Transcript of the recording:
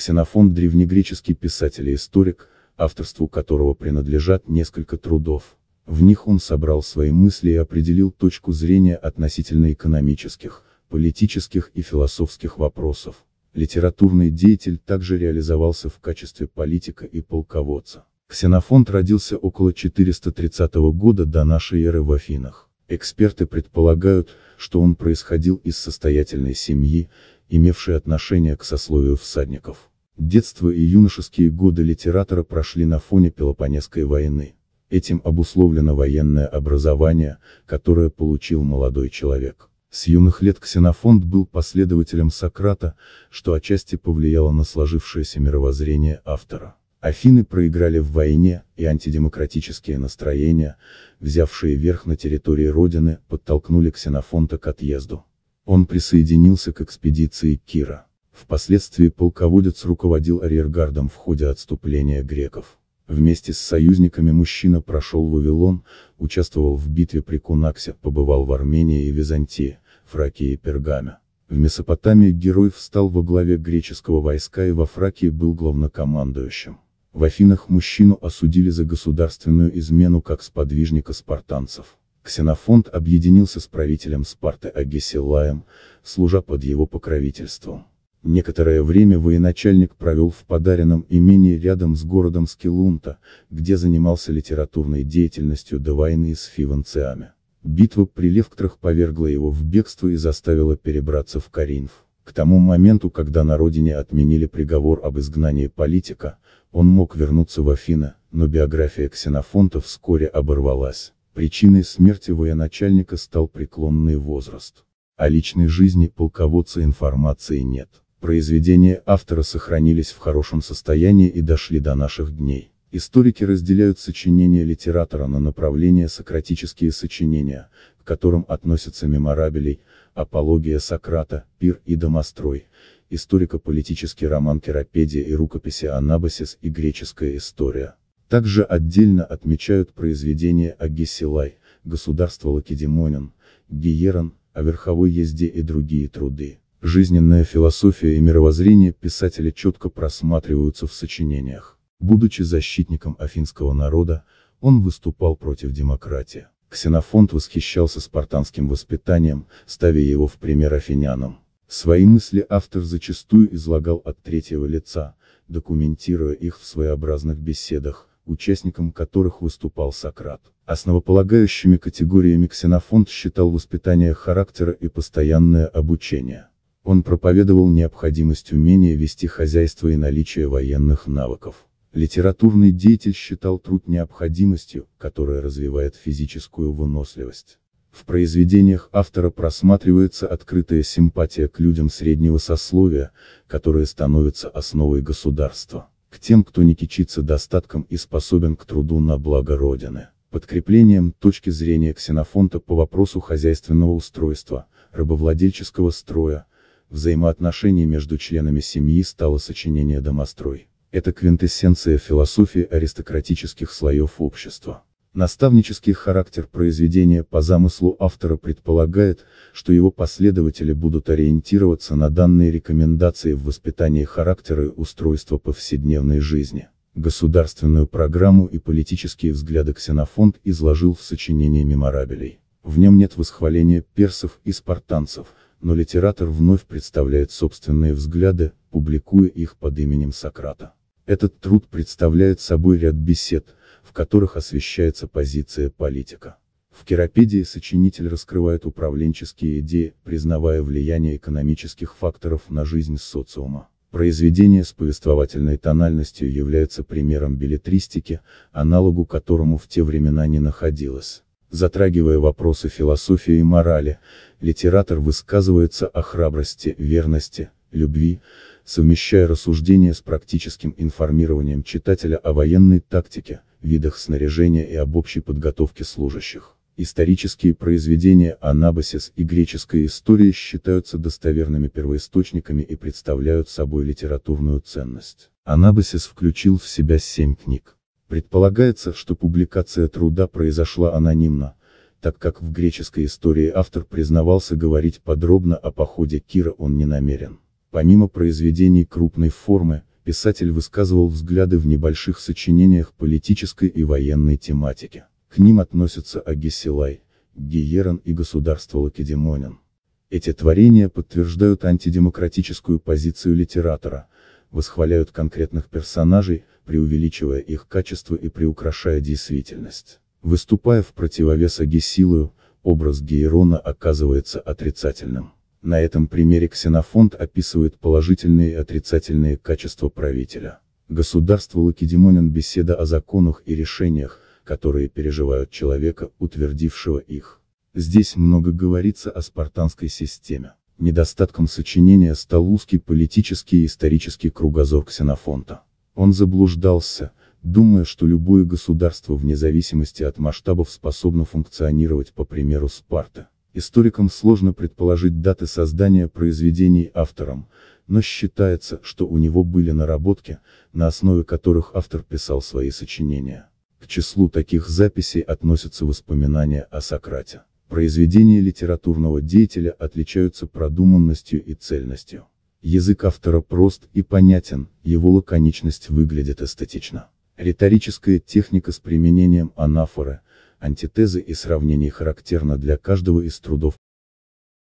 Ксенофон – древнегреческий писатель и историк, авторству которого принадлежат несколько трудов. В них он собрал свои мысли и определил точку зрения относительно экономических, политических и философских вопросов. Литературный деятель также реализовался в качестве политика и полководца. Ксенофонт родился около 430 года до нашей эры в Афинах. Эксперты предполагают, что он происходил из состоятельной семьи, имевшей отношение к сословию всадников. Детство и юношеские годы литератора прошли на фоне Пелопонесской войны. Этим обусловлено военное образование, которое получил молодой человек. С юных лет Ксенофонт был последователем Сократа, что отчасти повлияло на сложившееся мировоззрение автора. Афины проиграли в войне, и антидемократические настроения, взявшие верх на территории родины, подтолкнули Ксенофонта к отъезду. Он присоединился к экспедиции Кира. Впоследствии полководец руководил арьергардом в ходе отступления греков. Вместе с союзниками мужчина прошел Вавилон, участвовал в битве при Кунаксе, побывал в Армении и Византии, Фракии и Пергаме. В Месопотамии герой встал во главе греческого войска и во Фракии был главнокомандующим. В Афинах мужчину осудили за государственную измену как сподвижника спартанцев. Ксенофонт объединился с правителем Спарты Агесилаем, служа под его покровительством. Некоторое время военачальник провел в подаренном имении рядом с городом Скилунта, где занимался литературной деятельностью до войны с фиванциами. Битва при Левктрах повергла его в бегство и заставила перебраться в Каринф. К тому моменту, когда на родине отменили приговор об изгнании политика, он мог вернуться в Афины, но биография ксенофонта вскоре оборвалась. Причиной смерти военачальника стал преклонный возраст. О личной жизни полководца информации нет произведения автора сохранились в хорошем состоянии и дошли до наших дней. Историки разделяют сочинения литератора на направления сократические сочинения, к которым относятся меморабелей, апология Сократа, пир и домострой, историко-политический роман Керапедия и рукописи Анабасис и греческая история. Также отдельно отмечают произведения Агесилай, государство Лакедемонин, Гиерон, о верховой езде и другие труды. Жизненная философия и мировоззрение писателя четко просматриваются в сочинениях. Будучи защитником афинского народа, он выступал против демократии. Ксенофонт восхищался спартанским воспитанием, ставя его в пример афинянам. Свои мысли автор зачастую излагал от третьего лица, документируя их в своеобразных беседах, участником которых выступал Сократ. Основополагающими категориями ксенофонт считал воспитание характера и постоянное обучение. Он проповедовал необходимость умения вести хозяйство и наличие военных навыков. Литературный деятель считал труд необходимостью, которая развивает физическую выносливость. В произведениях автора просматривается открытая симпатия к людям среднего сословия, которые становятся основой государства, к тем, кто не кичится достатком и способен к труду на благо Родины. Подкреплением точки зрения ксенофонта по вопросу хозяйственного устройства, рабовладельческого строя, Взаимоотношений между членами семьи стало сочинение «Домострой». Это квинтэссенция философии аристократических слоев общества. Наставнический характер произведения по замыслу автора предполагает, что его последователи будут ориентироваться на данные рекомендации в воспитании характера и устройства повседневной жизни. Государственную программу и политические взгляды Ксенофонт изложил в сочинении меморабелей. В нем нет восхваления персов и спартанцев, но литератор вновь представляет собственные взгляды, публикуя их под именем Сократа. Этот труд представляет собой ряд бесед, в которых освещается позиция политика. В Керапедии сочинитель раскрывает управленческие идеи, признавая влияние экономических факторов на жизнь социума. Произведение с повествовательной тональностью является примером билетристики, аналогу которому в те времена не находилось. Затрагивая вопросы философии и морали, литератор высказывается о храбрости, верности, любви, совмещая рассуждения с практическим информированием читателя о военной тактике, видах снаряжения и об общей подготовке служащих. Исторические произведения Анабасис и греческая история считаются достоверными первоисточниками и представляют собой литературную ценность. Анабасис включил в себя семь книг. Предполагается, что публикация труда произошла анонимно, так как в греческой истории автор признавался говорить подробно о походе Кира он не намерен. Помимо произведений крупной формы, писатель высказывал взгляды в небольших сочинениях политической и военной тематики. К ним относятся Агисилай, Гиерон и государство Лакедемонин. Эти творения подтверждают антидемократическую позицию литератора, восхваляют конкретных персонажей, преувеличивая их качество и приукрашая действительность. Выступая в противовес Агесилую, образ Гейрона оказывается отрицательным. На этом примере Ксенофонт описывает положительные и отрицательные качества правителя. Государство Лакедемонин беседа о законах и решениях, которые переживают человека, утвердившего их. Здесь много говорится о спартанской системе. Недостатком сочинения стал узкий политический и исторический кругозор Ксенофонта. Он заблуждался, думая, что любое государство вне зависимости от масштабов способно функционировать по примеру Спарта. Историкам сложно предположить даты создания произведений автором, но считается, что у него были наработки, на основе которых автор писал свои сочинения. К числу таких записей относятся воспоминания о Сократе. Произведения литературного деятеля отличаются продуманностью и цельностью. Язык автора прост и понятен, его лаконичность выглядит эстетично. Риторическая техника с применением анафоры, антитезы и сравнений характерна для каждого из трудов